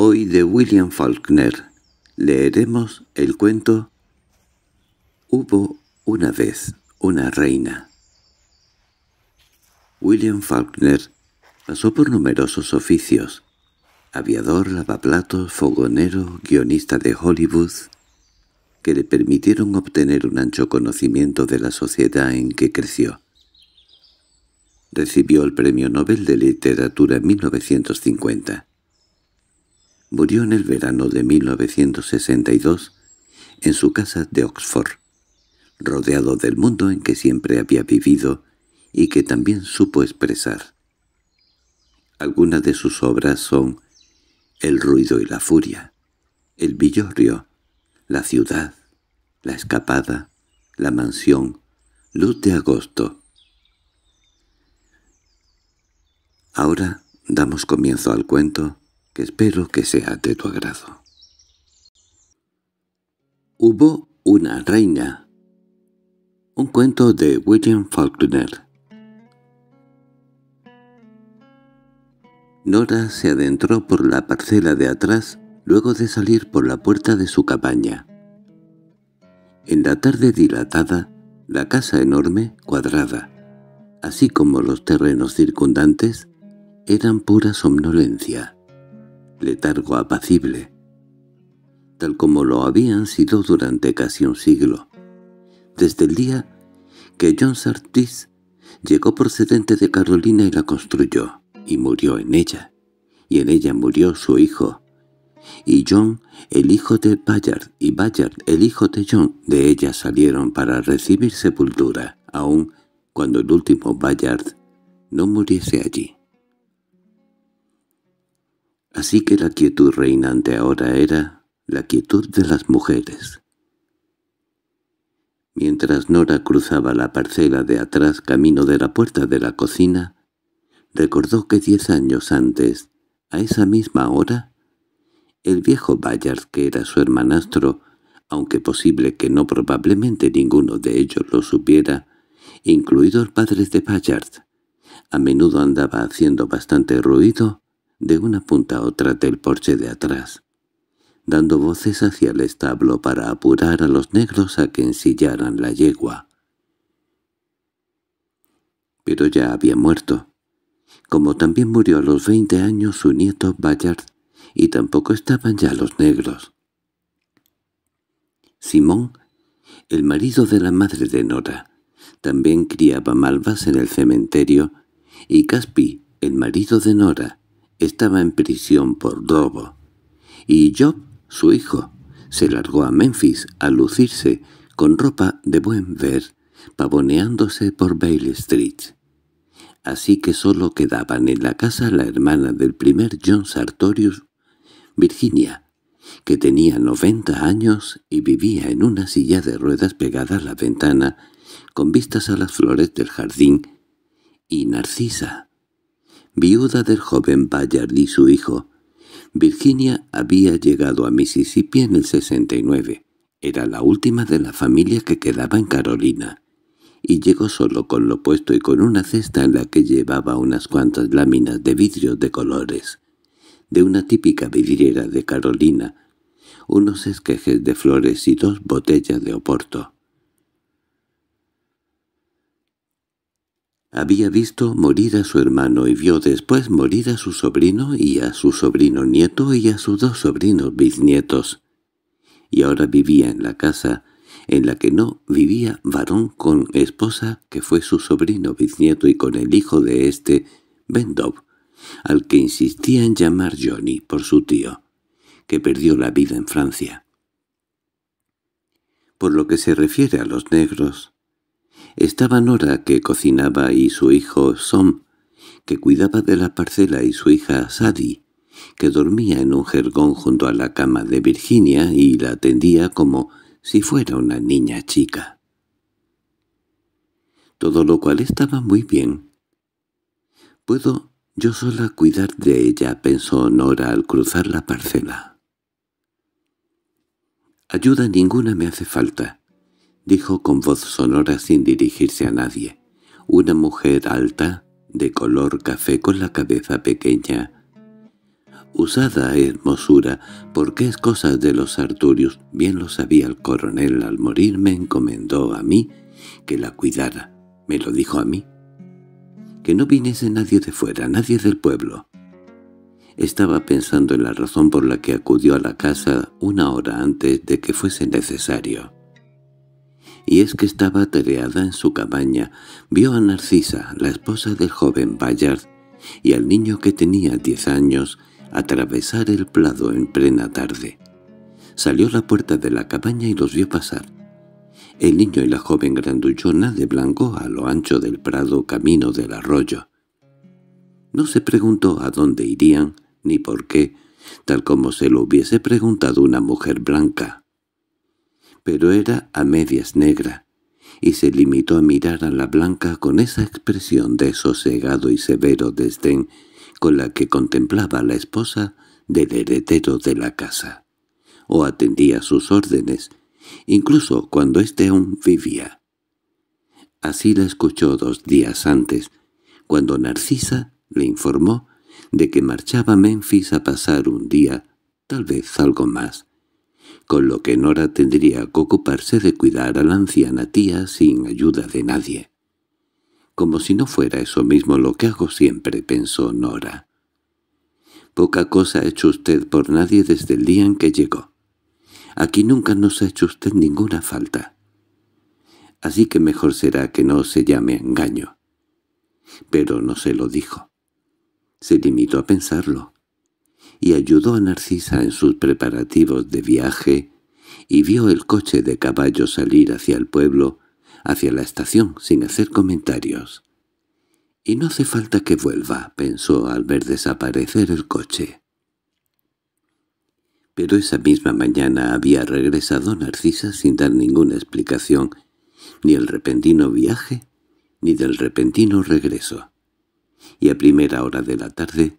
Hoy de William Faulkner leeremos el cuento Hubo una vez una reina. William Faulkner pasó por numerosos oficios. Aviador, lavaplatos, fogonero, guionista de Hollywood, que le permitieron obtener un ancho conocimiento de la sociedad en que creció. Recibió el Premio Nobel de Literatura en 1950 Murió en el verano de 1962 en su casa de Oxford, rodeado del mundo en que siempre había vivido y que también supo expresar. Algunas de sus obras son El ruido y la furia, El villorrio, La ciudad, La escapada, La mansión, Luz de agosto. Ahora damos comienzo al cuento espero que sea de tu agrado. Hubo una reina. Un cuento de William Faulkner. Nora se adentró por la parcela de atrás luego de salir por la puerta de su cabaña. En la tarde dilatada, la casa enorme, cuadrada, así como los terrenos circundantes, eran pura somnolencia letargo apacible, tal como lo habían sido durante casi un siglo. Desde el día que John Sartis llegó procedente de Carolina y la construyó, y murió en ella, y en ella murió su hijo, y John, el hijo de Bayard, y Bayard, el hijo de John, de ella salieron para recibir sepultura, aun cuando el último Bayard no muriese allí. Así que la quietud reinante ahora era la quietud de las mujeres. Mientras Nora cruzaba la parcela de atrás camino de la puerta de la cocina, recordó que diez años antes, a esa misma hora, el viejo Bayard, que era su hermanastro, aunque posible que no probablemente ninguno de ellos lo supiera, incluido el padre de Bayard, a menudo andaba haciendo bastante ruido, de una punta a otra del porche de atrás, dando voces hacia el establo para apurar a los negros a que ensillaran la yegua. Pero ya había muerto, como también murió a los veinte años su nieto Bayard, y tampoco estaban ya los negros. Simón, el marido de la madre de Nora, también criaba malvas en el cementerio, y Caspi, el marido de Nora, estaba en prisión por robo, y Job, su hijo, se largó a Memphis a lucirse con ropa de buen ver, pavoneándose por Bale Street. Así que solo quedaban en la casa la hermana del primer John Sartorius, Virginia, que tenía 90 años y vivía en una silla de ruedas pegada a la ventana, con vistas a las flores del jardín, y Narcisa, viuda del joven Bayard y su hijo. Virginia había llegado a Mississippi en el 69. Era la última de la familia que quedaba en Carolina, y llegó solo con lo puesto y con una cesta en la que llevaba unas cuantas láminas de vidrio de colores, de una típica vidriera de Carolina, unos esquejes de flores y dos botellas de oporto. Había visto morir a su hermano y vio después morir a su sobrino y a su sobrino nieto y a sus dos sobrinos bisnietos. Y ahora vivía en la casa en la que no vivía varón con esposa que fue su sobrino bisnieto y con el hijo de este, Bendov, al que insistía en llamar Johnny por su tío, que perdió la vida en Francia. Por lo que se refiere a los negros, estaba Nora, que cocinaba, y su hijo Som, que cuidaba de la parcela, y su hija Sadie, que dormía en un jergón junto a la cama de Virginia y la atendía como si fuera una niña chica. Todo lo cual estaba muy bien. «Puedo yo sola cuidar de ella», pensó Nora al cruzar la parcela. Ayuda ninguna me hace falta dijo con voz sonora sin dirigirse a nadie. Una mujer alta, de color café con la cabeza pequeña. Usada hermosura, porque es cosa de los Arturios, bien lo sabía el coronel al morir me encomendó a mí que la cuidara. Me lo dijo a mí. Que no viniese nadie de fuera, nadie del pueblo. Estaba pensando en la razón por la que acudió a la casa una hora antes de que fuese necesario y es que estaba atareada en su cabaña. Vio a Narcisa, la esposa del joven Bayard, y al niño que tenía diez años, atravesar el plado en plena tarde. Salió a la puerta de la cabaña y los vio pasar. El niño y la joven grandullona de blanco a lo ancho del prado camino del arroyo. No se preguntó a dónde irían, ni por qué, tal como se lo hubiese preguntado una mujer blanca pero era a medias negra, y se limitó a mirar a la blanca con esa expresión de sosegado y severo desdén con la que contemplaba a la esposa del heredero de la casa, o atendía sus órdenes, incluso cuando éste aún vivía. Así la escuchó dos días antes, cuando Narcisa le informó de que marchaba a Memphis a pasar un día, tal vez algo más, con lo que Nora tendría que ocuparse de cuidar a la anciana tía sin ayuda de nadie. Como si no fuera eso mismo lo que hago siempre, pensó Nora. Poca cosa ha hecho usted por nadie desde el día en que llegó. Aquí nunca nos ha hecho usted ninguna falta. Así que mejor será que no se llame engaño. Pero no se lo dijo. Se limitó a pensarlo y ayudó a Narcisa en sus preparativos de viaje, y vio el coche de caballo salir hacia el pueblo, hacia la estación, sin hacer comentarios. «Y no hace falta que vuelva», pensó al ver desaparecer el coche. Pero esa misma mañana había regresado Narcisa sin dar ninguna explicación, ni el repentino viaje, ni del repentino regreso. Y a primera hora de la tarde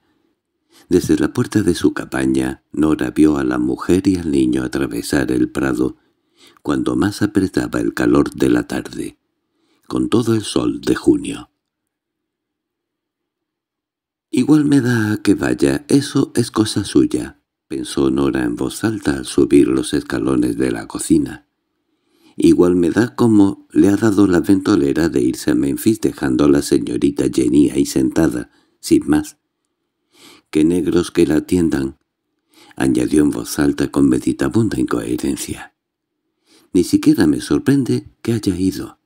desde la puerta de su cabaña, Nora vio a la mujer y al niño atravesar el prado, cuando más apretaba el calor de la tarde, con todo el sol de junio. «Igual me da a que vaya, eso es cosa suya», pensó Nora en voz alta al subir los escalones de la cocina. «Igual me da como le ha dado la ventolera de irse a Memphis dejando a la señorita Jenny ahí sentada, sin más» que negros que la atiendan, añadió en voz alta con meditabunda incoherencia. Ni siquiera me sorprende que haya ido.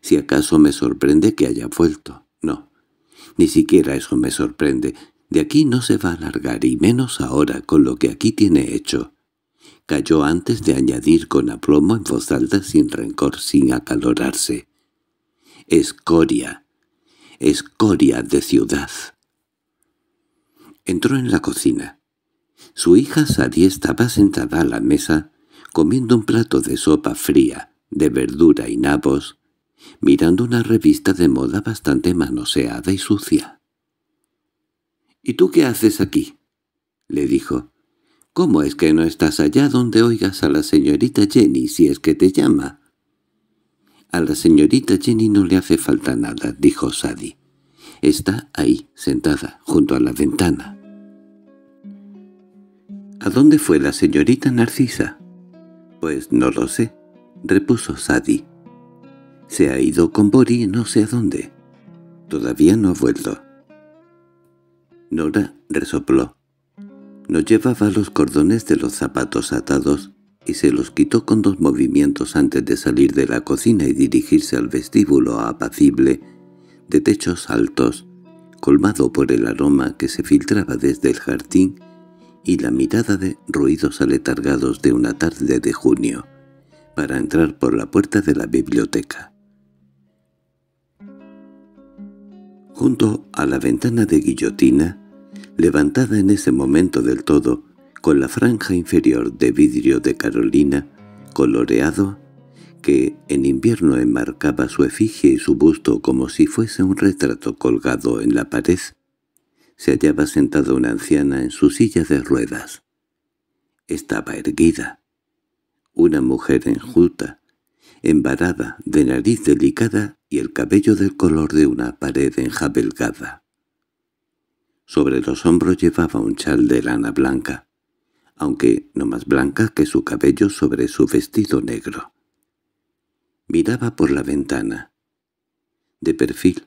Si acaso me sorprende que haya vuelto. No, ni siquiera eso me sorprende. De aquí no se va a alargar, y menos ahora con lo que aquí tiene hecho. Cayó antes de añadir con aplomo en voz alta sin rencor, sin acalorarse. Escoria. Escoria de ciudad. Entró en la cocina. Su hija Sadie estaba sentada a la mesa, comiendo un plato de sopa fría, de verdura y nabos, mirando una revista de moda bastante manoseada y sucia. —¿Y tú qué haces aquí? —le dijo. —¿Cómo es que no estás allá donde oigas a la señorita Jenny si es que te llama? —A la señorita Jenny no le hace falta nada —dijo Sadie. —Está ahí, sentada, junto a la ventana. —¿A dónde fue la señorita Narcisa? —Pues no lo sé —repuso Sadie. —Se ha ido con Bori no sé a dónde. Todavía no ha vuelto. Nora resopló. No llevaba los cordones de los zapatos atados y se los quitó con dos movimientos antes de salir de la cocina y dirigirse al vestíbulo apacible, de techos altos, colmado por el aroma que se filtraba desde el jardín y la mirada de ruidos aletargados de una tarde de junio para entrar por la puerta de la biblioteca. Junto a la ventana de guillotina, levantada en ese momento del todo, con la franja inferior de vidrio de Carolina, coloreado, que en invierno enmarcaba su efigie y su busto como si fuese un retrato colgado en la pared, se hallaba sentada una anciana en su silla de ruedas. Estaba erguida. Una mujer enjuta, embarada, de nariz delicada y el cabello del color de una pared enjabelgada. Sobre los hombros llevaba un chal de lana blanca, aunque no más blanca que su cabello sobre su vestido negro. Miraba por la ventana. De perfil,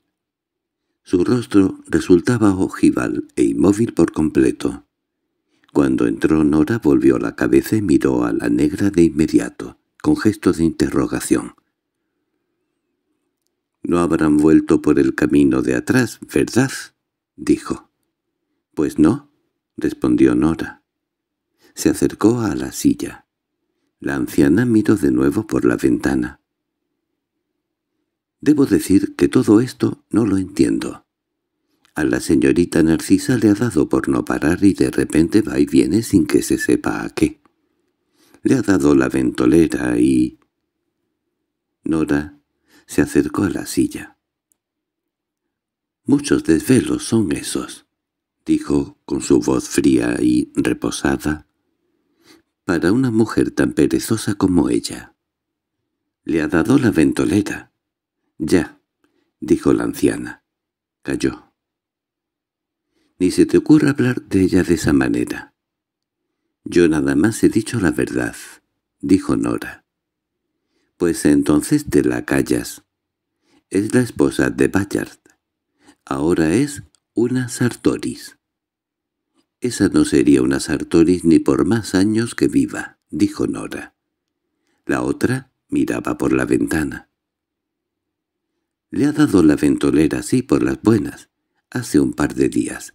su rostro resultaba ojival e inmóvil por completo. Cuando entró Nora volvió la cabeza y miró a la negra de inmediato, con gesto de interrogación. «No habrán vuelto por el camino de atrás, ¿verdad?» dijo. «Pues no», respondió Nora. Se acercó a la silla. La anciana miró de nuevo por la ventana. Debo decir que todo esto no lo entiendo. A la señorita Narcisa le ha dado por no parar y de repente va y viene sin que se sepa a qué. Le ha dado la ventolera y... Nora se acercó a la silla. «Muchos desvelos son esos», dijo con su voz fría y reposada, «para una mujer tan perezosa como ella. Le ha dado la ventolera. —Ya —dijo la anciana. Cayó. —Ni se te ocurra hablar de ella de esa manera. —Yo nada más he dicho la verdad —dijo Nora. —Pues entonces te la callas. Es la esposa de Bayard. Ahora es una Sartoris. —Esa no sería una Sartoris ni por más años que viva —dijo Nora. La otra miraba por la ventana. Le ha dado la ventolera así por las buenas, hace un par de días,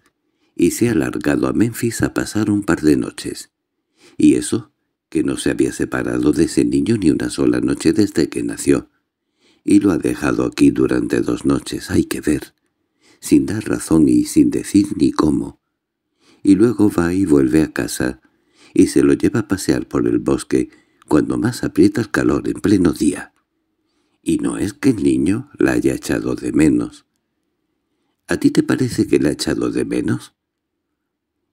y se ha largado a Memphis a pasar un par de noches. Y eso, que no se había separado de ese niño ni una sola noche desde que nació. Y lo ha dejado aquí durante dos noches, hay que ver, sin dar razón y sin decir ni cómo. Y luego va y vuelve a casa, y se lo lleva a pasear por el bosque, cuando más aprieta el calor en pleno día y no es que el niño la haya echado de menos. ¿A ti te parece que la ha echado de menos?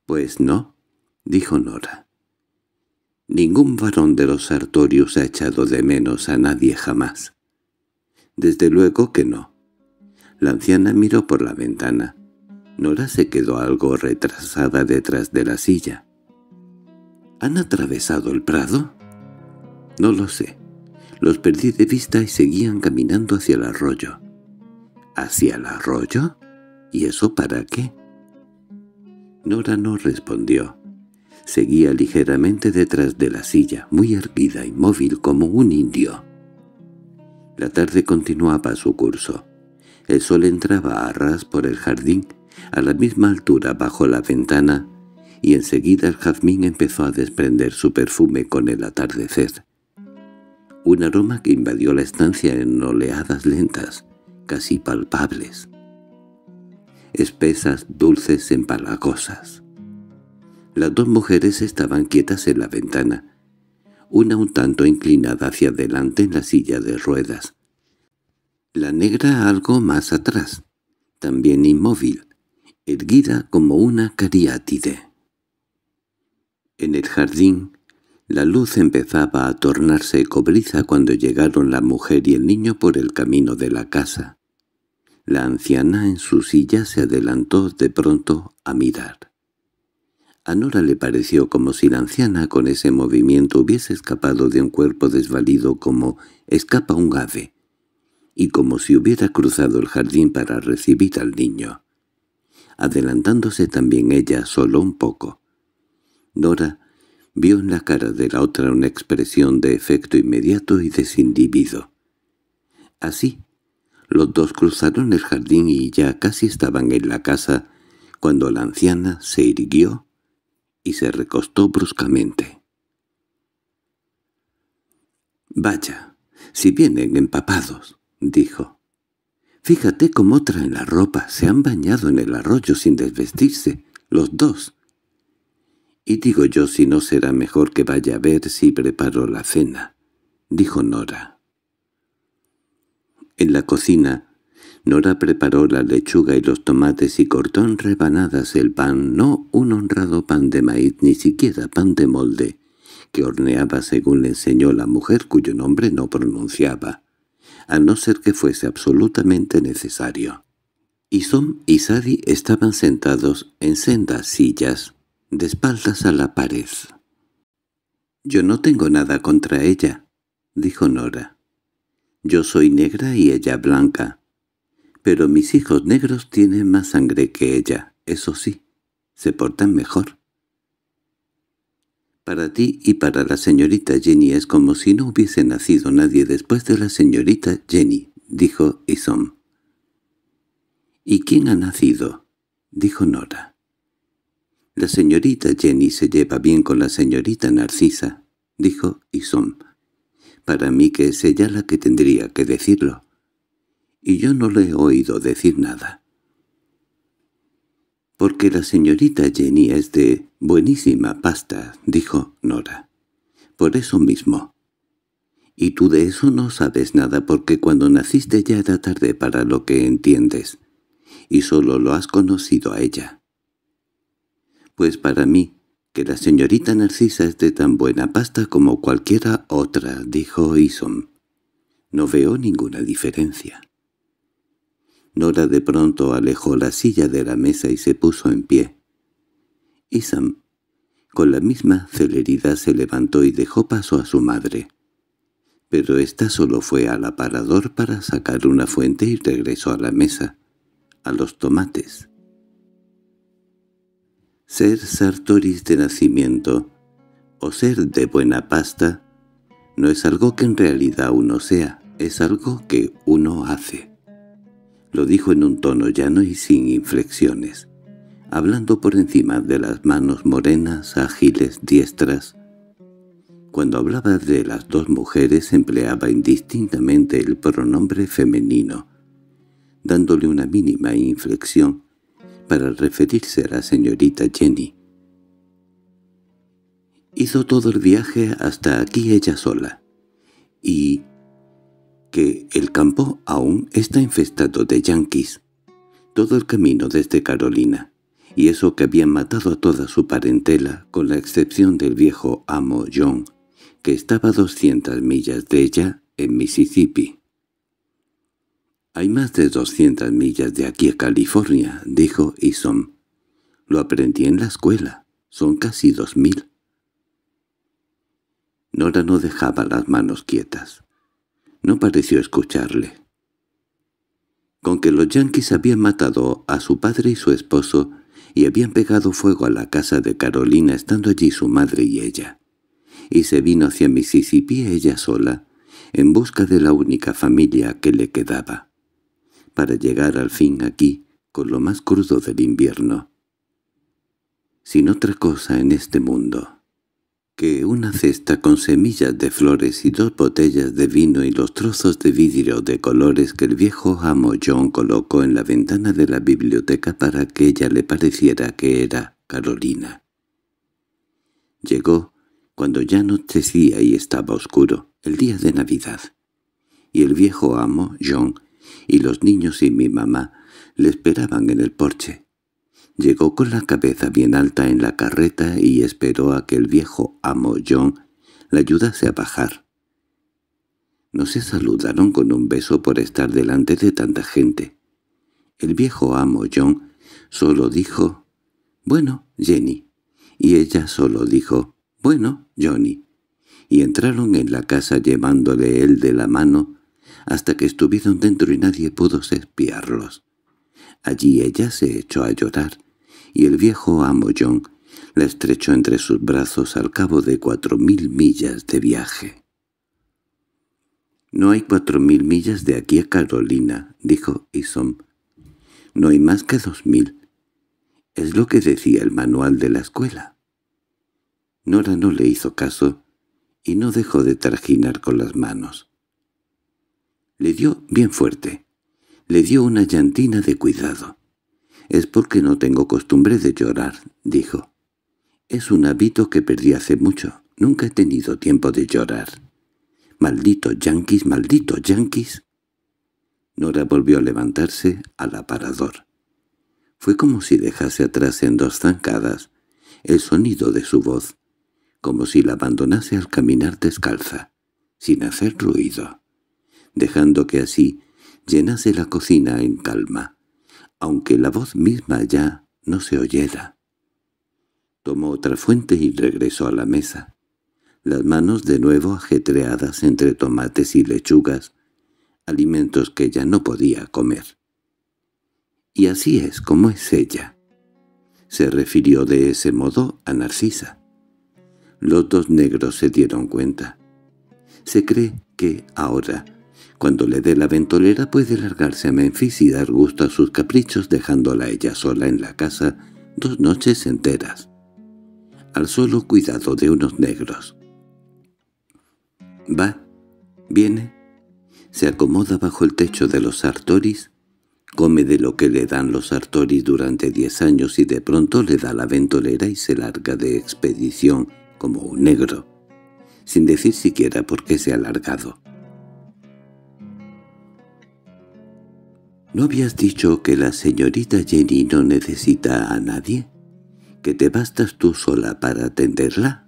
Pues no, dijo Nora. Ningún varón de los Sartorius ha echado de menos a nadie jamás. Desde luego que no. La anciana miró por la ventana. Nora se quedó algo retrasada detrás de la silla. —¿Han atravesado el prado? —No lo sé. Los perdí de vista y seguían caminando hacia el arroyo. —¿Hacia el arroyo? ¿Y eso para qué? Nora no respondió. Seguía ligeramente detrás de la silla, muy erguida, móvil como un indio. La tarde continuaba su curso. El sol entraba a ras por el jardín, a la misma altura bajo la ventana, y enseguida el jazmín empezó a desprender su perfume con el atardecer un aroma que invadió la estancia en oleadas lentas, casi palpables, espesas, dulces, empalagosas. Las dos mujeres estaban quietas en la ventana, una un tanto inclinada hacia adelante en la silla de ruedas, la negra algo más atrás, también inmóvil, erguida como una cariátide. En el jardín, la luz empezaba a tornarse cobriza cuando llegaron la mujer y el niño por el camino de la casa. La anciana en su silla se adelantó de pronto a mirar. A Nora le pareció como si la anciana con ese movimiento hubiese escapado de un cuerpo desvalido como escapa un ave, y como si hubiera cruzado el jardín para recibir al niño, adelantándose también ella solo un poco. Nora vio en la cara de la otra una expresión de efecto inmediato y desindivido. Así, los dos cruzaron el jardín y ya casi estaban en la casa cuando la anciana se irguió y se recostó bruscamente. «Vaya, si vienen empapados», dijo. «Fíjate cómo traen la ropa, se han bañado en el arroyo sin desvestirse, los dos». —Y digo yo si no será mejor que vaya a ver si preparo la cena —dijo Nora. En la cocina, Nora preparó la lechuga y los tomates y cortó en rebanadas el pan, no un honrado pan de maíz, ni siquiera pan de molde, que horneaba según le enseñó la mujer cuyo nombre no pronunciaba, a no ser que fuese absolutamente necesario. Isom y Sadi estaban sentados en sendas sillas, de espaldas a la pared. «Yo no tengo nada contra ella», dijo Nora. «Yo soy negra y ella blanca. Pero mis hijos negros tienen más sangre que ella, eso sí, se portan mejor». Para ti y para la señorita Jenny es como si no hubiese nacido nadie después de la señorita Jenny, dijo Isom. —¿Y quién ha nacido? —dijo Nora. —La señorita Jenny se lleva bien con la señorita Narcisa —dijo Isom. —Para mí que es ella la que tendría que decirlo. Y yo no le he oído decir nada. —Porque la señorita Jenny es de buenísima pasta —dijo Nora. —Por eso mismo. Y tú de eso no sabes nada porque cuando naciste ya era tarde para lo que entiendes, y solo lo has conocido a ella pues para mí, que la señorita Narcisa es de tan buena pasta como cualquiera otra, dijo Isom. No veo ninguna diferencia. Nora de pronto alejó la silla de la mesa y se puso en pie. Isam, con la misma celeridad se levantó y dejó paso a su madre. Pero ésta solo fue al aparador para sacar una fuente y regresó a la mesa, a los tomates ser sartoris de nacimiento o ser de buena pasta no es algo que en realidad uno sea, es algo que uno hace. Lo dijo en un tono llano y sin inflexiones, hablando por encima de las manos morenas, ágiles, diestras. Cuando hablaba de las dos mujeres empleaba indistintamente el pronombre femenino, dándole una mínima inflexión para referirse a la señorita Jenny. Hizo todo el viaje hasta aquí ella sola, y que el campo aún está infestado de yanquis, todo el camino desde Carolina, y eso que habían matado a toda su parentela, con la excepción del viejo amo John, que estaba a 200 millas de ella en Mississippi. Hay más de 200 millas de aquí a California, dijo Isom. Lo aprendí en la escuela. Son casi dos mil. Nora no dejaba las manos quietas. No pareció escucharle. Con que los yanquis habían matado a su padre y su esposo y habían pegado fuego a la casa de Carolina estando allí su madre y ella. Y se vino hacia Mississippi ella sola, en busca de la única familia que le quedaba para llegar al fin aquí con lo más crudo del invierno. Sin otra cosa en este mundo que una cesta con semillas de flores y dos botellas de vino y los trozos de vidrio de colores que el viejo amo John colocó en la ventana de la biblioteca para que ella le pareciera que era Carolina. Llegó cuando ya anochecía y estaba oscuro, el día de Navidad, y el viejo amo John y los niños y mi mamá le esperaban en el porche. Llegó con la cabeza bien alta en la carreta y esperó a que el viejo amo John la ayudase a bajar. No se saludaron con un beso por estar delante de tanta gente. El viejo amo John solo dijo, «Bueno, Jenny», y ella solo dijo, «Bueno, Johnny», y entraron en la casa llevándole él de la mano hasta que estuvieron dentro y nadie pudo espiarlos. Allí ella se echó a llorar, y el viejo amo John la estrechó entre sus brazos al cabo de cuatro mil millas de viaje. «No hay cuatro mil millas de aquí a Carolina», dijo Isom. «No hay más que dos mil. Es lo que decía el manual de la escuela». Nora no le hizo caso y no dejó de trajinar con las manos. Le dio bien fuerte. Le dio una llantina de cuidado. «Es porque no tengo costumbre de llorar», dijo. «Es un hábito que perdí hace mucho. Nunca he tenido tiempo de llorar». «Maldito yanquis, maldito yanquis». Nora volvió a levantarse al aparador. Fue como si dejase atrás en dos zancadas el sonido de su voz, como si la abandonase al caminar descalza, sin hacer ruido dejando que así llenase la cocina en calma, aunque la voz misma ya no se oyera. Tomó otra fuente y regresó a la mesa, las manos de nuevo ajetreadas entre tomates y lechugas, alimentos que ella no podía comer. Y así es como es ella. Se refirió de ese modo a Narcisa. Los dos negros se dieron cuenta. Se cree que ahora cuando le dé la ventolera puede largarse a Memphis y dar gusto a sus caprichos dejándola ella sola en la casa dos noches enteras, al solo cuidado de unos negros. Va, viene, se acomoda bajo el techo de los Artoris come de lo que le dan los Artoris durante diez años y de pronto le da la ventolera y se larga de expedición como un negro, sin decir siquiera por qué se ha largado. ¿No habías dicho que la señorita Jenny no necesita a nadie? ¿Que te bastas tú sola para atenderla?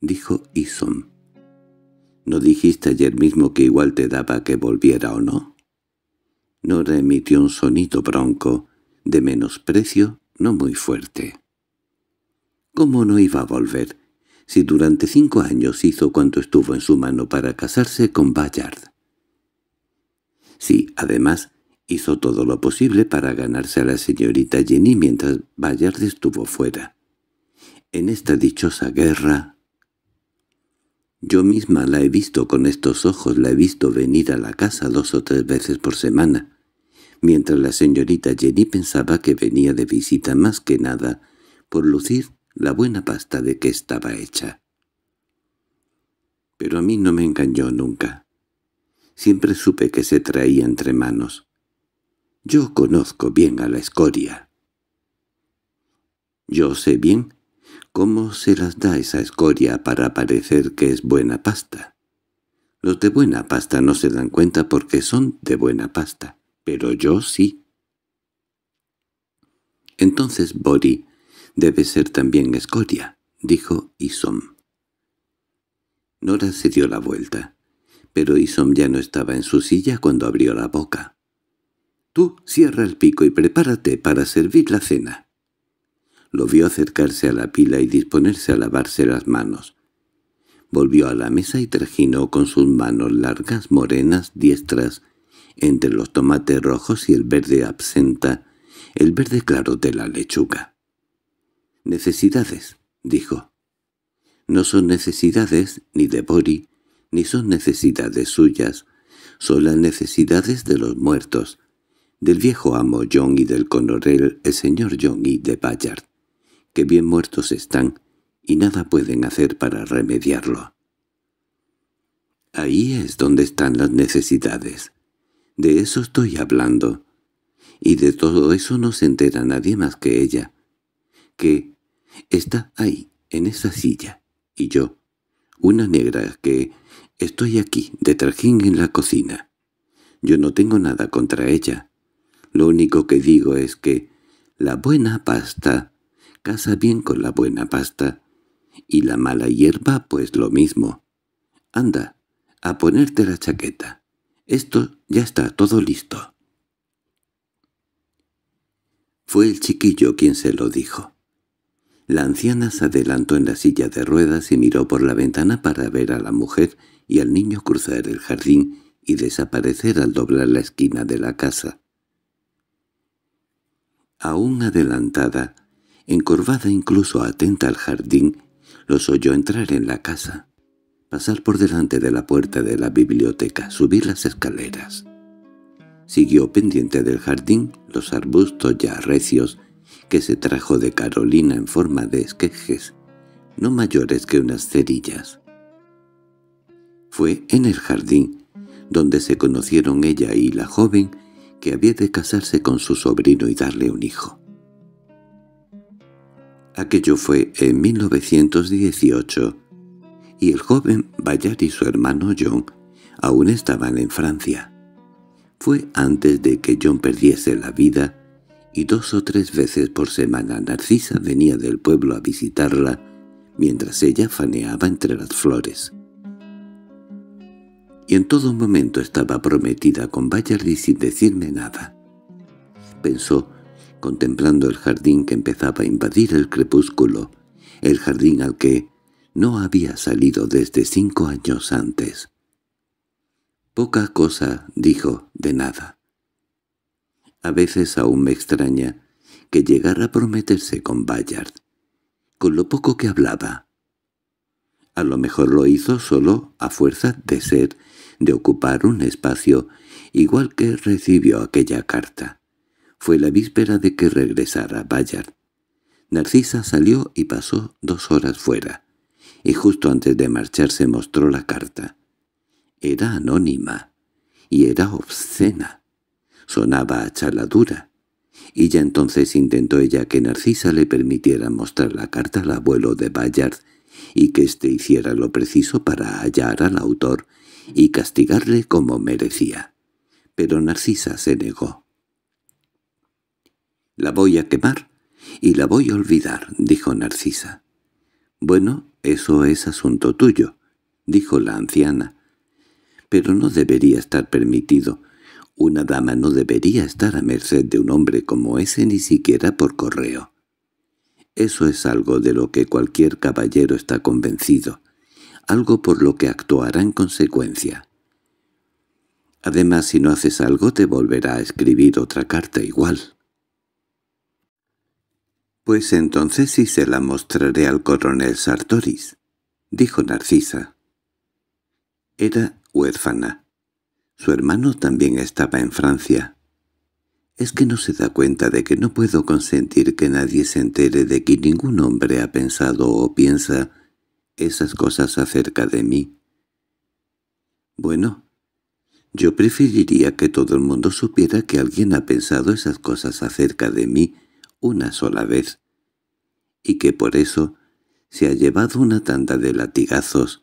Dijo Isom. ¿No dijiste ayer mismo que igual te daba que volviera o no? Nora emitió un sonido bronco, de menosprecio, no muy fuerte. ¿Cómo no iba a volver? Si durante cinco años hizo cuanto estuvo en su mano para casarse con Bayard. Sí, además, Hizo todo lo posible para ganarse a la señorita Jenny mientras Bayard estuvo fuera. En esta dichosa guerra... Yo misma la he visto con estos ojos, la he visto venir a la casa dos o tres veces por semana mientras la señorita Jenny pensaba que venía de visita más que nada por lucir la buena pasta de que estaba hecha. Pero a mí no me engañó nunca. Siempre supe que se traía entre manos. Yo conozco bien a la escoria. Yo sé bien cómo se las da esa escoria para parecer que es buena pasta. Los de buena pasta no se dan cuenta porque son de buena pasta, pero yo sí. Entonces Bori debe ser también escoria, dijo Isom. Nora se dio la vuelta, pero Isom ya no estaba en su silla cuando abrió la boca. Tú cierra el pico y prepárate para servir la cena. Lo vio acercarse a la pila y disponerse a lavarse las manos. Volvió a la mesa y trajinó con sus manos largas, morenas, diestras, entre los tomates rojos y el verde absenta, el verde claro de la lechuga. «Necesidades», dijo. «No son necesidades ni de Bori, ni son necesidades suyas, son las necesidades de los muertos, del viejo amo John y del coronel el señor John y de Bayard, que bien muertos están y nada pueden hacer para remediarlo. Ahí es donde están las necesidades. De eso estoy hablando. Y de todo eso no se entera nadie más que ella, que está ahí, en esa silla, y yo, una negra que estoy aquí, de trajín en la cocina. Yo no tengo nada contra ella, lo único que digo es que la buena pasta casa bien con la buena pasta, y la mala hierba pues lo mismo. Anda, a ponerte la chaqueta. Esto ya está todo listo. Fue el chiquillo quien se lo dijo. La anciana se adelantó en la silla de ruedas y miró por la ventana para ver a la mujer y al niño cruzar el jardín y desaparecer al doblar la esquina de la casa aún adelantada, encorvada incluso atenta al jardín, los oyó entrar en la casa, pasar por delante de la puerta de la biblioteca, subir las escaleras. Siguió pendiente del jardín los arbustos ya recios que se trajo de Carolina en forma de esquejes, no mayores que unas cerillas. Fue en el jardín donde se conocieron ella y la joven que había de casarse con su sobrino y darle un hijo. Aquello fue en 1918, y el joven Bayard y su hermano John aún estaban en Francia. Fue antes de que John perdiese la vida y dos o tres veces por semana Narcisa venía del pueblo a visitarla mientras ella faneaba entre las flores y en todo momento estaba prometida con y sin decirme nada. Pensó, contemplando el jardín que empezaba a invadir el crepúsculo, el jardín al que no había salido desde cinco años antes. Poca cosa, dijo, de nada. A veces aún me extraña que llegara a prometerse con Bayard, con lo poco que hablaba. A lo mejor lo hizo solo a fuerza de ser de ocupar un espacio, igual que recibió aquella carta. Fue la víspera de que regresara Bayard. Narcisa salió y pasó dos horas fuera, y justo antes de marcharse mostró la carta. Era anónima, y era obscena. Sonaba a chaladura, y ya entonces intentó ella que Narcisa le permitiera mostrar la carta al abuelo de Bayard y que éste hiciera lo preciso para hallar al autor y castigarle como merecía. Pero Narcisa se negó. «La voy a quemar y la voy a olvidar», dijo Narcisa. «Bueno, eso es asunto tuyo», dijo la anciana. «Pero no debería estar permitido. Una dama no debería estar a merced de un hombre como ese ni siquiera por correo. Eso es algo de lo que cualquier caballero está convencido algo por lo que actuará en consecuencia. Además, si no haces algo, te volverá a escribir otra carta igual. —Pues entonces sí se la mostraré al coronel Sartoris —dijo Narcisa. Era huérfana. Su hermano también estaba en Francia. Es que no se da cuenta de que no puedo consentir que nadie se entere de que ningún hombre ha pensado o piensa esas cosas acerca de mí. Bueno, yo preferiría que todo el mundo supiera que alguien ha pensado esas cosas acerca de mí una sola vez, y que por eso se ha llevado una tanda de latigazos,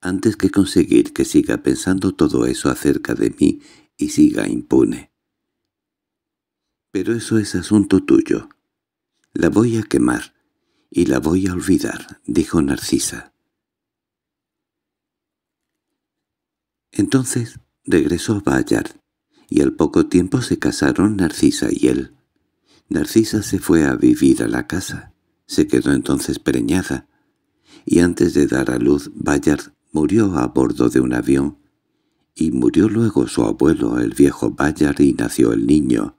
antes que conseguir que siga pensando todo eso acerca de mí y siga impune. Pero eso es asunto tuyo. La voy a quemar y la voy a olvidar, dijo Narcisa. Entonces regresó Bayard, y al poco tiempo se casaron Narcisa y él. Narcisa se fue a vivir a la casa, se quedó entonces preñada, y antes de dar a luz Bayard murió a bordo de un avión, y murió luego su abuelo, el viejo Bayard, y nació el niño,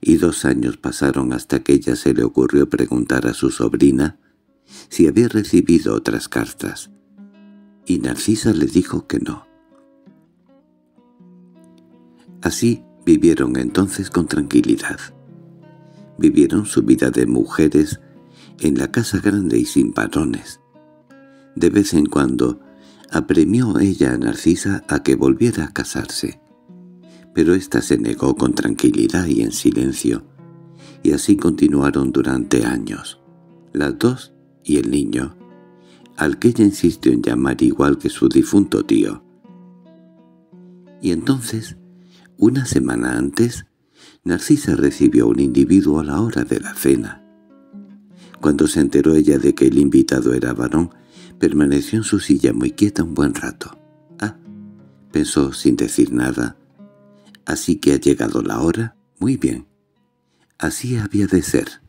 y dos años pasaron hasta que ella se le ocurrió preguntar a su sobrina si había recibido otras cartas, y Narcisa le dijo que no. Así vivieron entonces con tranquilidad. Vivieron su vida de mujeres en la casa grande y sin varones. De vez en cuando apremió ella a Narcisa a que volviera a casarse pero ésta se negó con tranquilidad y en silencio, y así continuaron durante años. Las dos y el niño, al que ella insistió en llamar igual que su difunto tío. Y entonces, una semana antes, Narcisa recibió a un individuo a la hora de la cena. Cuando se enteró ella de que el invitado era varón, permaneció en su silla muy quieta un buen rato. «Ah», pensó sin decir nada, Así que ha llegado la hora. Muy bien. Así había de ser.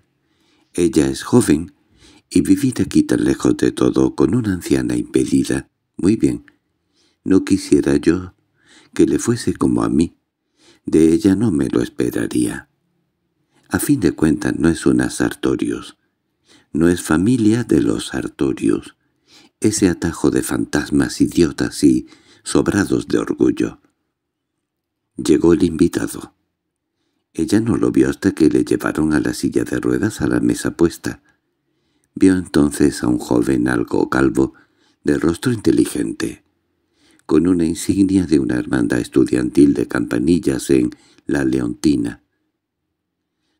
Ella es joven, y vivir aquí tan lejos de todo con una anciana impedida. Muy bien. No quisiera yo que le fuese como a mí. De ella no me lo esperaría. A fin de cuentas no es una Sartorius. No es familia de los Sartorius. Ese atajo de fantasmas idiotas y sobrados de orgullo. Llegó el invitado. Ella no lo vio hasta que le llevaron a la silla de ruedas a la mesa puesta. Vio entonces a un joven algo calvo, de rostro inteligente, con una insignia de una hermandad estudiantil de campanillas en La Leontina.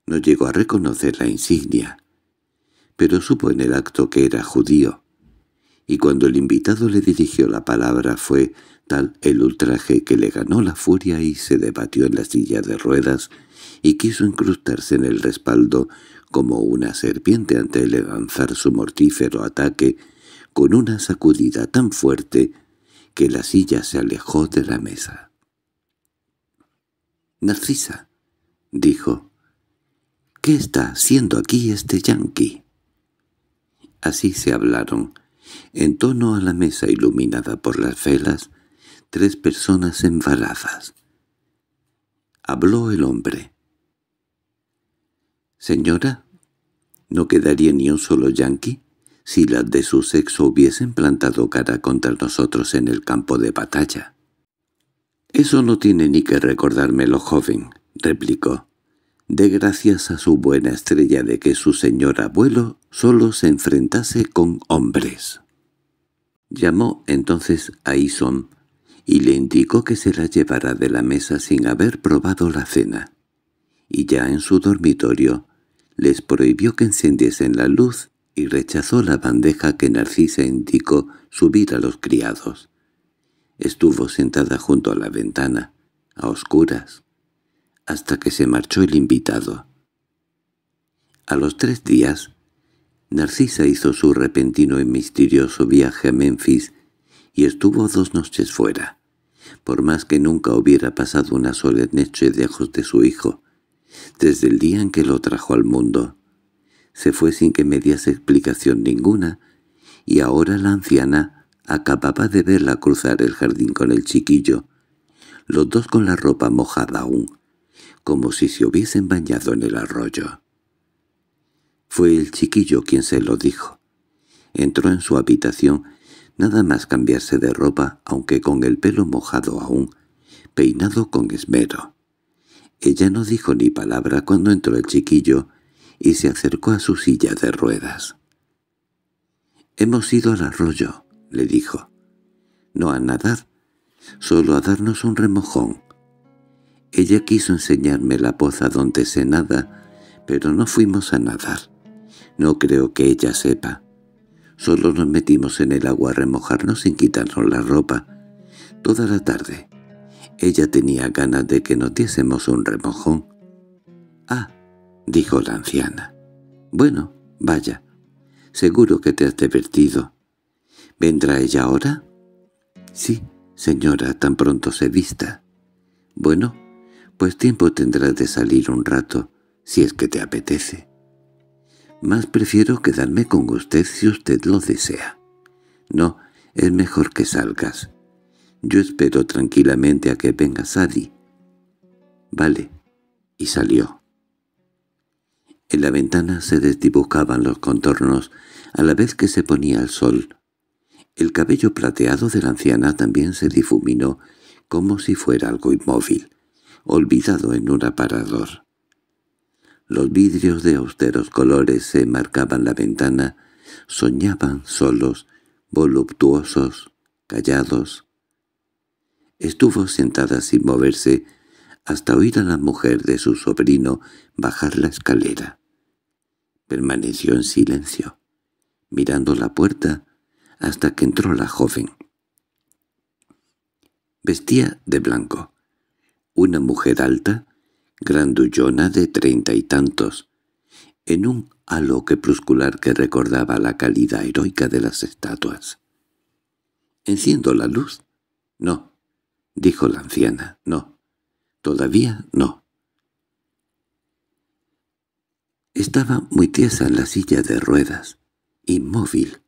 No llegó a reconocer la insignia, pero supo en el acto que era judío y cuando el invitado le dirigió la palabra fue tal el ultraje que le ganó la furia y se debatió en la silla de ruedas y quiso incrustarse en el respaldo como una serpiente antes de lanzar su mortífero ataque con una sacudida tan fuerte que la silla se alejó de la mesa. «Narcisa», dijo, «¿qué está haciendo aquí este yanqui?» Así se hablaron, en torno a la mesa iluminada por las velas, tres personas embarazadas. Habló el hombre. «Señora, ¿no quedaría ni un solo yanqui si las de su sexo hubiesen plantado cara contra nosotros en el campo de batalla?» «Eso no tiene ni que recordármelo, joven», replicó. «De gracias a su buena estrella de que su señor abuelo solo se enfrentase con hombres». Llamó entonces a Isom y le indicó que se la llevara de la mesa sin haber probado la cena, y ya en su dormitorio les prohibió que encendiesen la luz y rechazó la bandeja que Narcisa indicó subir a los criados. Estuvo sentada junto a la ventana, a oscuras, hasta que se marchó el invitado. A los tres días Narcisa hizo su repentino y misterioso viaje a Memphis y estuvo dos noches fuera, por más que nunca hubiera pasado una sola noche lejos de su hijo, desde el día en que lo trajo al mundo. Se fue sin que me diese explicación ninguna, y ahora la anciana acababa de verla cruzar el jardín con el chiquillo, los dos con la ropa mojada aún, como si se hubiesen bañado en el arroyo. Fue el chiquillo quien se lo dijo. Entró en su habitación, nada más cambiarse de ropa, aunque con el pelo mojado aún, peinado con esmero. Ella no dijo ni palabra cuando entró el chiquillo y se acercó a su silla de ruedas. «Hemos ido al arroyo», le dijo. «No a nadar, solo a darnos un remojón. Ella quiso enseñarme la poza donde se nada, pero no fuimos a nadar. No creo que ella sepa. Solo nos metimos en el agua a remojarnos sin quitarnos la ropa. Toda la tarde. Ella tenía ganas de que nos diésemos un remojón. —Ah —dijo la anciana—. Bueno, vaya. Seguro que te has divertido. —¿Vendrá ella ahora? —Sí, señora, tan pronto se vista. —Bueno, pues tiempo tendrás de salir un rato, si es que te apetece. Más prefiero quedarme con usted si usted lo desea. No, es mejor que salgas. Yo espero tranquilamente a que venga Sadie. Vale. Y salió. En la ventana se desdibujaban los contornos, a la vez que se ponía el sol. El cabello plateado de la anciana también se difuminó, como si fuera algo inmóvil, olvidado en un aparador. Los vidrios de austeros colores se marcaban la ventana, soñaban solos, voluptuosos, callados. Estuvo sentada sin moverse hasta oír a la mujer de su sobrino bajar la escalera. Permaneció en silencio, mirando la puerta hasta que entró la joven. Vestía de blanco. Una mujer alta, grandullona de treinta y tantos, en un halo crepuscular que recordaba la calidad heroica de las estatuas. —¿Enciendo la luz? —No —dijo la anciana—, no. Todavía no. Estaba muy tiesa en la silla de ruedas, inmóvil,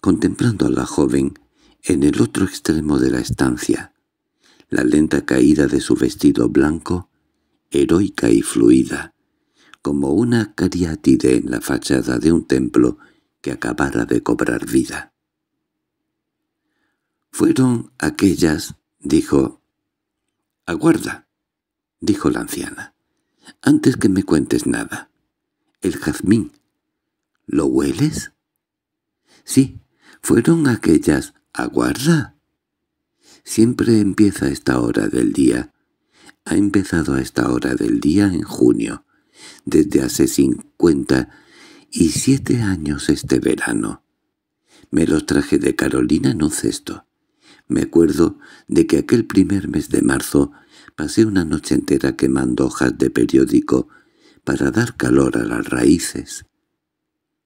contemplando a la joven en el otro extremo de la estancia. La lenta caída de su vestido blanco heroica y fluida, como una cariátide en la fachada de un templo que acabara de cobrar vida. —Fueron aquellas —dijo. —Aguarda —dijo la anciana—, antes que me cuentes nada. —El jazmín. ¿Lo hueles? —Sí, fueron aquellas. —¡Aguarda! Siempre empieza esta hora del día ha empezado a esta hora del día en junio, desde hace cincuenta y siete años este verano. Me los traje de Carolina en un cesto. Me acuerdo de que aquel primer mes de marzo pasé una noche entera quemando hojas de periódico para dar calor a las raíces.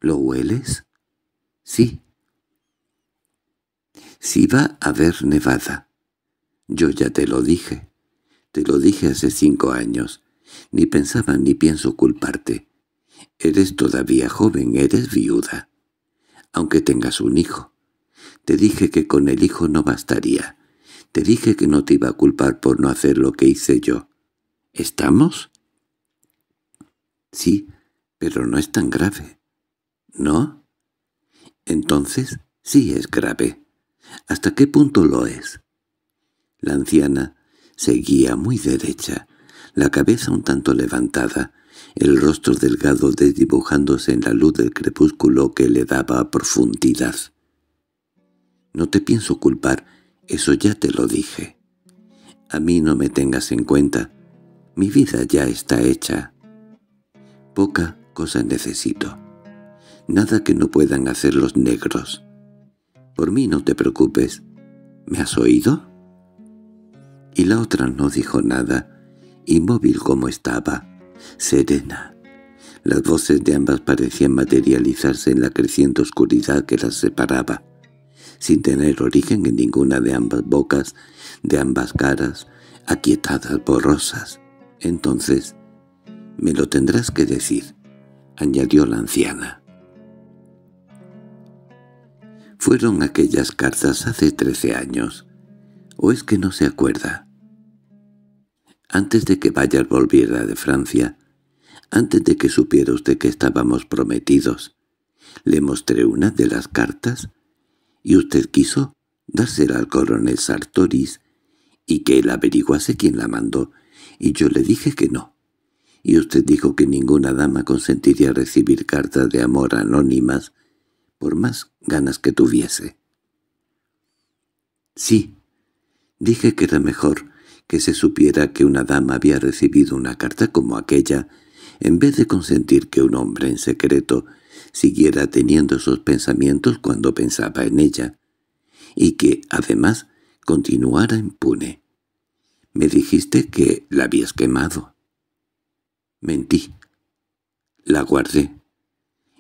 —¿Lo hueles? —Sí. —Si va a haber nevada. Yo ya te lo dije. Te lo dije hace cinco años. Ni pensaba ni pienso culparte. Eres todavía joven, eres viuda. Aunque tengas un hijo. Te dije que con el hijo no bastaría. Te dije que no te iba a culpar por no hacer lo que hice yo. ¿Estamos? Sí, pero no es tan grave. ¿No? Entonces sí es grave. ¿Hasta qué punto lo es? La anciana Seguía muy derecha, la cabeza un tanto levantada, el rostro delgado desdibujándose en la luz del crepúsculo que le daba profundidad. «No te pienso culpar, eso ya te lo dije. A mí no me tengas en cuenta. Mi vida ya está hecha. Poca cosa necesito. Nada que no puedan hacer los negros. Por mí no te preocupes. ¿Me has oído?» y la otra no dijo nada, inmóvil como estaba, serena. Las voces de ambas parecían materializarse en la creciente oscuridad que las separaba, sin tener origen en ninguna de ambas bocas, de ambas caras, aquietadas, borrosas. Entonces, me lo tendrás que decir, añadió la anciana. Fueron aquellas cartas hace trece años, ¿O es que no se acuerda? Antes de que Bayard volviera de Francia, antes de que supiera usted que estábamos prometidos, le mostré una de las cartas y usted quiso dársela al coronel Sartoris y que él averiguase quién la mandó, y yo le dije que no. Y usted dijo que ninguna dama consentiría recibir cartas de amor anónimas, por más ganas que tuviese. Sí, Dije que era mejor que se supiera que una dama había recibido una carta como aquella, en vez de consentir que un hombre en secreto siguiera teniendo esos pensamientos cuando pensaba en ella, y que, además, continuara impune. Me dijiste que la habías quemado. Mentí. La guardé.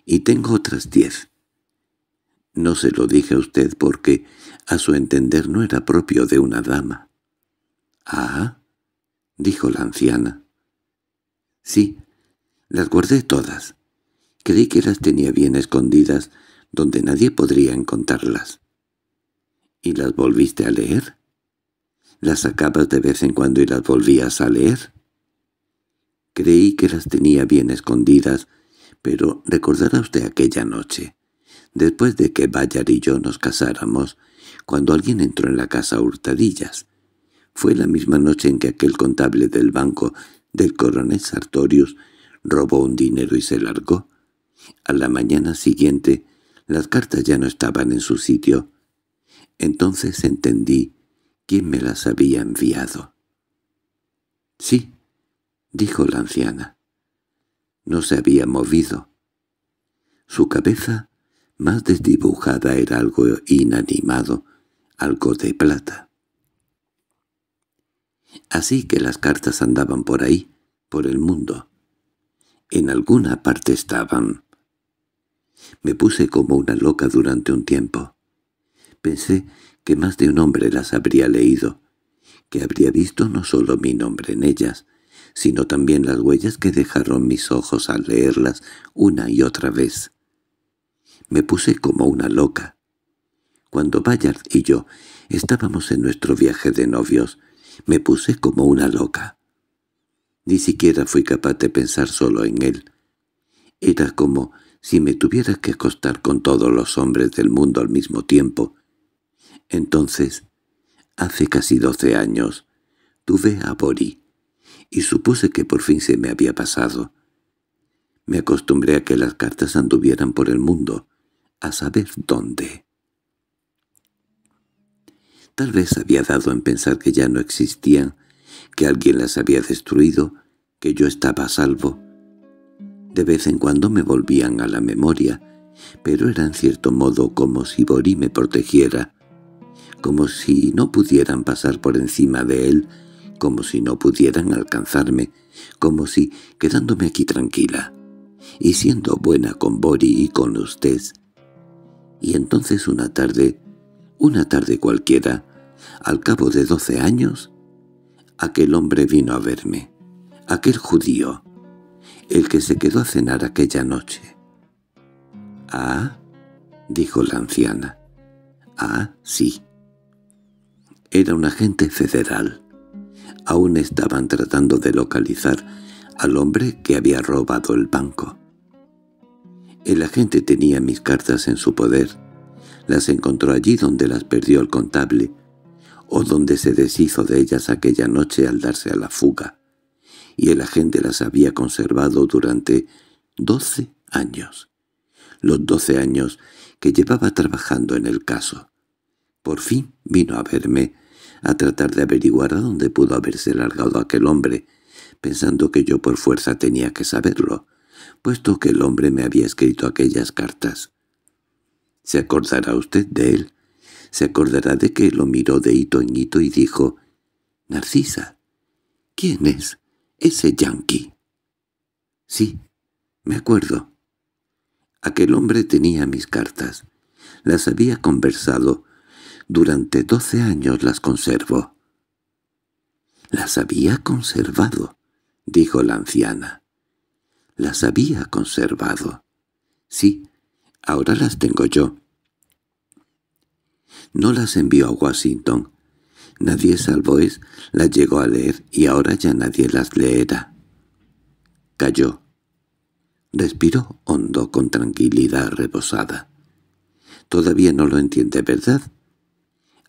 Y tengo otras diez. No se lo dije a usted porque, a su entender, no era propio de una dama. —¿Ah? —dijo la anciana. —Sí, las guardé todas. Creí que las tenía bien escondidas, donde nadie podría encontrarlas. —¿Y las volviste a leer? —¿Las sacabas de vez en cuando y las volvías a leer? Creí que las tenía bien escondidas, pero recordará usted aquella noche. Después de que Bayar y yo nos casáramos, cuando alguien entró en la casa a hurtadillas, fue la misma noche en que aquel contable del banco del coronel Sartorius robó un dinero y se largó. A la mañana siguiente las cartas ya no estaban en su sitio. Entonces entendí quién me las había enviado. —Sí —dijo la anciana. No se había movido. Su cabeza más desdibujada era algo inanimado, algo de plata. Así que las cartas andaban por ahí, por el mundo. En alguna parte estaban. Me puse como una loca durante un tiempo. Pensé que más de un hombre las habría leído, que habría visto no solo mi nombre en ellas, sino también las huellas que dejaron mis ojos al leerlas una y otra vez. Me puse como una loca. Cuando Bayard y yo estábamos en nuestro viaje de novios, me puse como una loca. Ni siquiera fui capaz de pensar solo en él. Era como si me tuviera que acostar con todos los hombres del mundo al mismo tiempo. Entonces, hace casi doce años, tuve a Bori, y supuse que por fin se me había pasado. Me acostumbré a que las cartas anduvieran por el mundo, a saber dónde. Tal vez había dado en pensar que ya no existían, que alguien las había destruido, que yo estaba a salvo. De vez en cuando me volvían a la memoria, pero era en cierto modo como si Bori me protegiera, como si no pudieran pasar por encima de él, como si no pudieran alcanzarme, como si, quedándome aquí tranquila, y siendo buena con Bori y con ustedes y entonces una tarde, una tarde cualquiera, al cabo de doce años, aquel hombre vino a verme, aquel judío, el que se quedó a cenar aquella noche. —Ah —dijo la anciana—, ah, sí. Era un agente federal. Aún estaban tratando de localizar al hombre que había robado el banco. El agente tenía mis cartas en su poder. Las encontró allí donde las perdió el contable, o donde se deshizo de ellas aquella noche al darse a la fuga, y el agente las había conservado durante doce años, los doce años que llevaba trabajando en el caso. Por fin vino a verme, a tratar de averiguar a dónde pudo haberse largado aquel hombre, pensando que yo por fuerza tenía que saberlo, puesto que el hombre me había escrito aquellas cartas. ¿Se acordará usted de él? Se acordará de que lo miró de hito en hito y dijo, «Narcisa, ¿quién es ese yanqui?» Sí, me acuerdo. Aquel hombre tenía mis cartas. Las había conversado. Durante doce años las conservo. —¿Las había conservado? —dijo la anciana. Las había conservado. Sí, ahora las tengo yo. No las envió a Washington. Nadie salvo es las llegó a leer y ahora ya nadie las leerá. Cayó. Respiró hondo con tranquilidad reposada. Todavía no lo entiende, ¿verdad?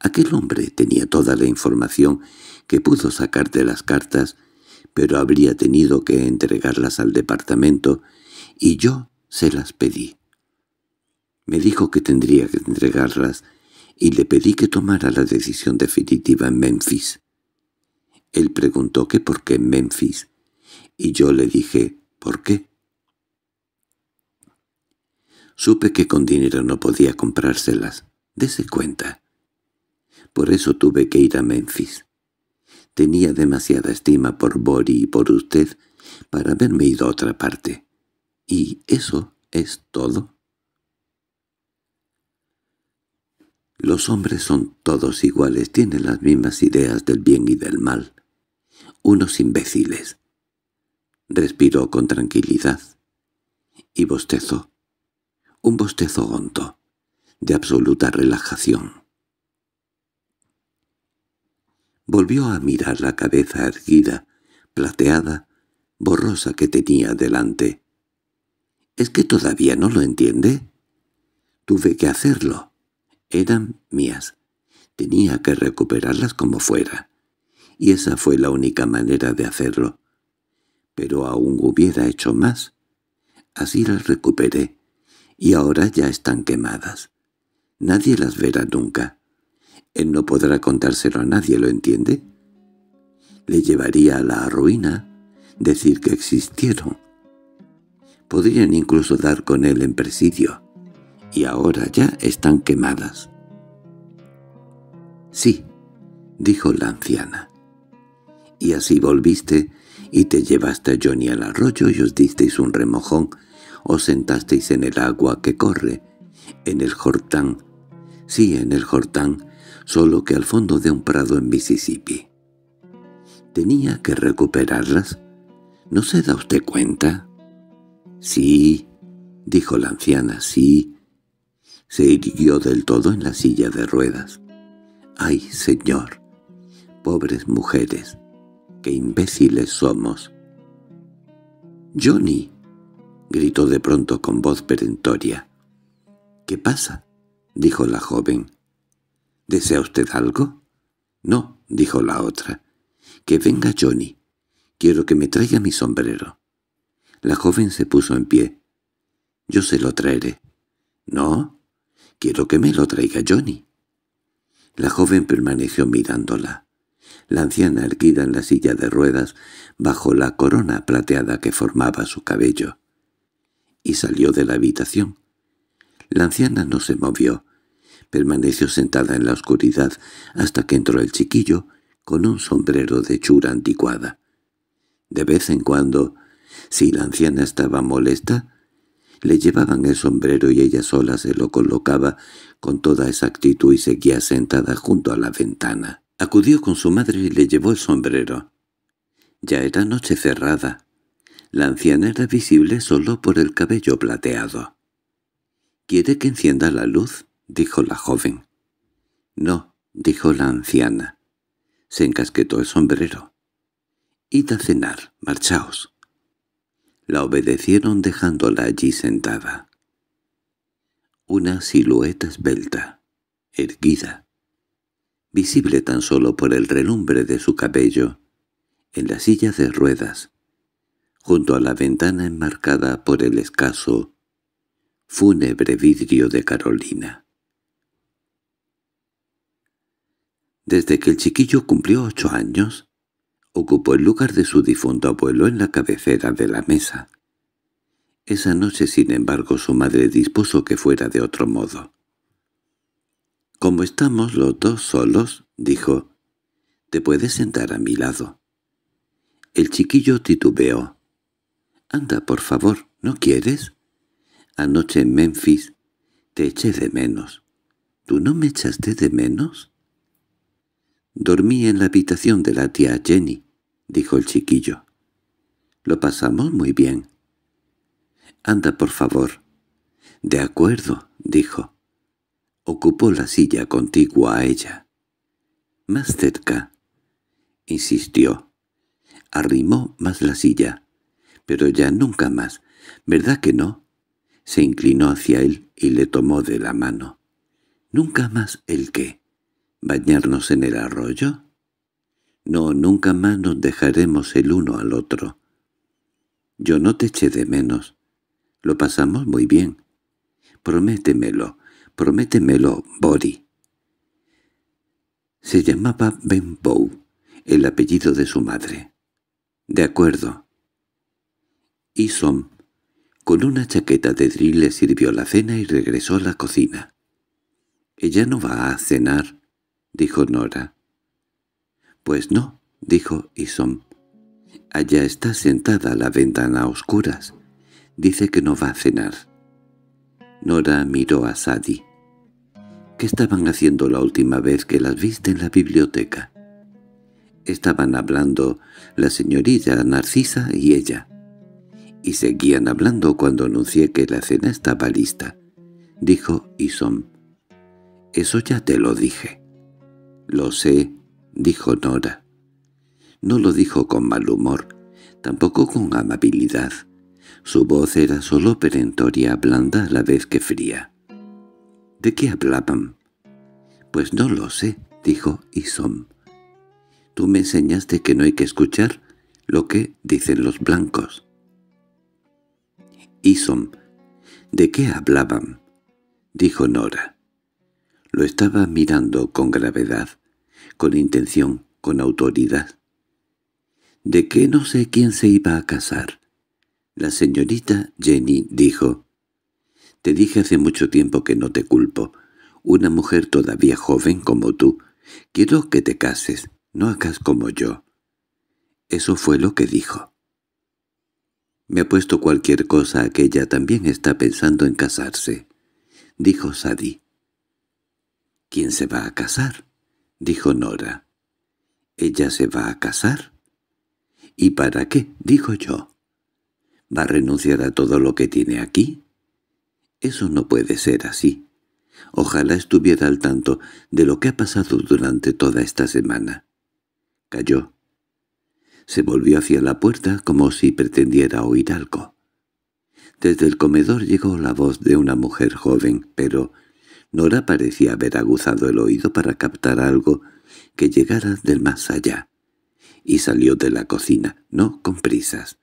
Aquel hombre tenía toda la información que pudo sacar de las cartas pero habría tenido que entregarlas al departamento, y yo se las pedí. Me dijo que tendría que entregarlas, y le pedí que tomara la decisión definitiva en Memphis. Él preguntó que por qué en Memphis, y yo le dije ¿por qué? Supe que con dinero no podía comprárselas. Dese cuenta. Por eso tuve que ir a Memphis. Tenía demasiada estima por Bori y por usted para haberme ido a otra parte. ¿Y eso es todo? Los hombres son todos iguales, tienen las mismas ideas del bien y del mal. Unos imbéciles. Respiró con tranquilidad. Y bostezó. Un bostezo honto, de absoluta relajación. Volvió a mirar la cabeza erguida, plateada, borrosa que tenía delante. —¿Es que todavía no lo entiende? Tuve que hacerlo. Eran mías. Tenía que recuperarlas como fuera. Y esa fue la única manera de hacerlo. Pero aún hubiera hecho más. Así las recuperé, y ahora ya están quemadas. Nadie las verá nunca. Él no podrá contárselo a nadie, ¿lo entiende? Le llevaría a la ruina decir que existieron. Podrían incluso dar con él en presidio, y ahora ya están quemadas. —Sí —dijo la anciana—, y así volviste y te llevaste a Johnny al arroyo y os disteis un remojón, o sentasteis en el agua que corre, en el jortán. Sí, en el jortán, solo que al fondo de un prado en Mississippi. Tenía que recuperarlas. ¿No se da usted cuenta? Sí, dijo la anciana, sí. Se irguió del todo en la silla de ruedas. ¡Ay, señor! Pobres mujeres, qué imbéciles somos. —¡Johnny! —gritó de pronto con voz perentoria. —¿Qué pasa? —dijo la joven. —¿Desea usted algo? —No —dijo la otra—, que venga Johnny. Quiero que me traiga mi sombrero. La joven se puso en pie. —Yo se lo traeré. —No, quiero que me lo traiga Johnny. La joven permaneció mirándola. La anciana erguida en la silla de ruedas bajo la corona plateada que formaba su cabello. Y salió de la habitación. La anciana no se movió. Permaneció sentada en la oscuridad hasta que entró el chiquillo con un sombrero de chura anticuada. De vez en cuando, si la anciana estaba molesta, le llevaban el sombrero y ella sola se lo colocaba con toda exactitud y seguía sentada junto a la ventana. Acudió con su madre y le llevó el sombrero. Ya era noche cerrada. La anciana era visible solo por el cabello plateado. —¿Quiere que encienda la luz? —dijo la joven. —No —dijo la anciana. Se encasquetó el sombrero. —Id a cenar, marchaos. La obedecieron dejándola allí sentada. Una silueta esbelta, erguida, visible tan solo por el relumbre de su cabello, en la silla de ruedas, junto a la ventana enmarcada por el escaso, fúnebre vidrio de Carolina. Desde que el chiquillo cumplió ocho años, ocupó el lugar de su difunto abuelo en la cabecera de la mesa. Esa noche, sin embargo, su madre dispuso que fuera de otro modo. «Como estamos los dos solos», dijo, «te puedes sentar a mi lado». El chiquillo titubeó. «Anda, por favor, ¿no quieres?» «Anoche en Memphis te eché de menos». «¿Tú no me echaste de menos?» —Dormí en la habitación de la tía Jenny —dijo el chiquillo. —Lo pasamos muy bien. —Anda, por favor. —De acuerdo —dijo. Ocupó la silla contigua a ella. —Más cerca —insistió. Arrimó más la silla. —Pero ya nunca más. ¿Verdad que no? Se inclinó hacia él y le tomó de la mano. —¿Nunca más el qué? ¿Bañarnos en el arroyo? No, nunca más nos dejaremos el uno al otro. Yo no te eché de menos. Lo pasamos muy bien. Prométemelo, prométemelo, Bori. Se llamaba Ben Bow, el apellido de su madre. De acuerdo. Y Som, con una chaqueta de drill le sirvió la cena y regresó a la cocina. Ella no va a cenar, dijo Nora. —Pues no —dijo Isom—. Allá está sentada la ventana a oscuras. Dice que no va a cenar. Nora miró a Sadie. —¿Qué estaban haciendo la última vez que las viste en la biblioteca? Estaban hablando la señorita Narcisa y ella. Y seguían hablando cuando anuncié que la cena estaba lista —dijo Isom—. Eso ya te lo dije. Lo sé, dijo Nora. No lo dijo con mal humor, tampoco con amabilidad. Su voz era solo perentoria, blanda a la vez que fría. ¿De qué hablaban? Pues no lo sé, dijo Isom. Tú me enseñaste que no hay que escuchar lo que dicen los blancos. Isom, ¿de qué hablaban? dijo Nora. Lo estaba mirando con gravedad con intención, con autoridad. —¿De qué no sé quién se iba a casar? La señorita Jenny dijo. —Te dije hace mucho tiempo que no te culpo. Una mujer todavía joven como tú. Quiero que te cases, no hagas como yo. Eso fue lo que dijo. Me ha puesto cualquier cosa a que ella también está pensando en casarse, dijo Sadie. ¿Quién se va a casar? dijo Nora. —¿Ella se va a casar? —¿Y para qué? —dijo yo. —¿Va a renunciar a todo lo que tiene aquí? —Eso no puede ser así. Ojalá estuviera al tanto de lo que ha pasado durante toda esta semana. Cayó. Se volvió hacia la puerta como si pretendiera oír algo. Desde el comedor llegó la voz de una mujer joven, pero Nora parecía haber aguzado el oído para captar algo que llegara del más allá, y salió de la cocina, no con prisas.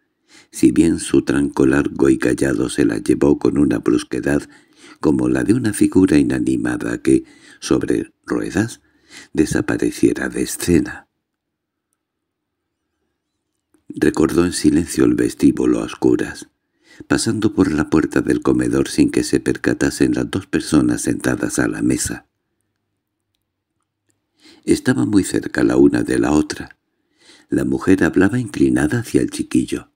Si bien su tranco largo y callado se la llevó con una brusquedad como la de una figura inanimada que, sobre ruedas, desapareciera de escena. Recordó en silencio el vestíbulo a oscuras, pasando por la puerta del comedor sin que se percatasen las dos personas sentadas a la mesa. Estaba muy cerca la una de la otra. La mujer hablaba inclinada hacia el chiquillo.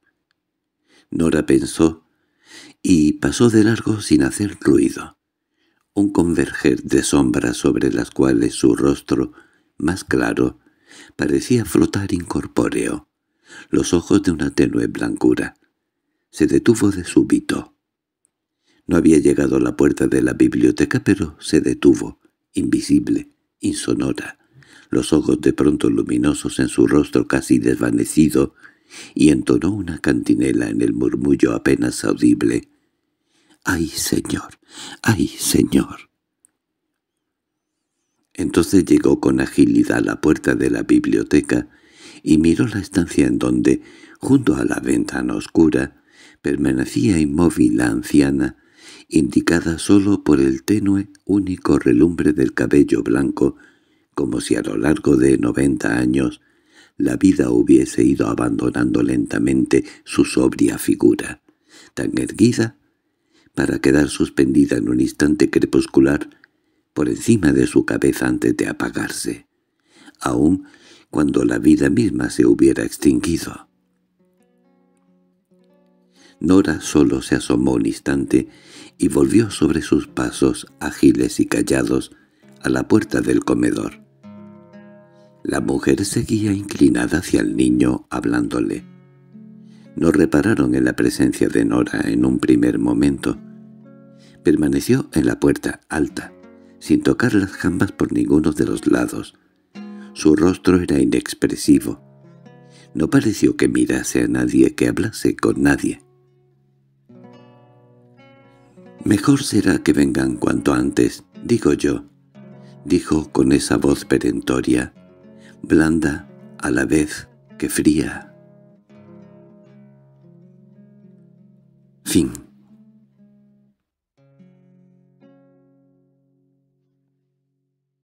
Nora pensó y pasó de largo sin hacer ruido. Un converger de sombras sobre las cuales su rostro, más claro, parecía flotar incorpóreo, los ojos de una tenue blancura se detuvo de súbito. No había llegado a la puerta de la biblioteca, pero se detuvo, invisible, insonora, los ojos de pronto luminosos en su rostro casi desvanecido, y entonó una cantinela en el murmullo apenas audible. —¡Ay, señor! ¡Ay, señor! Entonces llegó con agilidad a la puerta de la biblioteca y miró la estancia en donde, junto a la ventana oscura, Permanecía inmóvil la anciana, indicada sólo por el tenue único relumbre del cabello blanco, como si a lo largo de noventa años la vida hubiese ido abandonando lentamente su sobria figura, tan erguida para quedar suspendida en un instante crepuscular por encima de su cabeza antes de apagarse, aun cuando la vida misma se hubiera extinguido. Nora solo se asomó un instante y volvió sobre sus pasos, ágiles y callados, a la puerta del comedor. La mujer seguía inclinada hacia el niño, hablándole. No repararon en la presencia de Nora en un primer momento. Permaneció en la puerta alta, sin tocar las jambas por ninguno de los lados. Su rostro era inexpresivo. No pareció que mirase a nadie, que hablase con nadie. «Mejor será que vengan cuanto antes, digo yo», dijo con esa voz perentoria, blanda a la vez que fría. Fin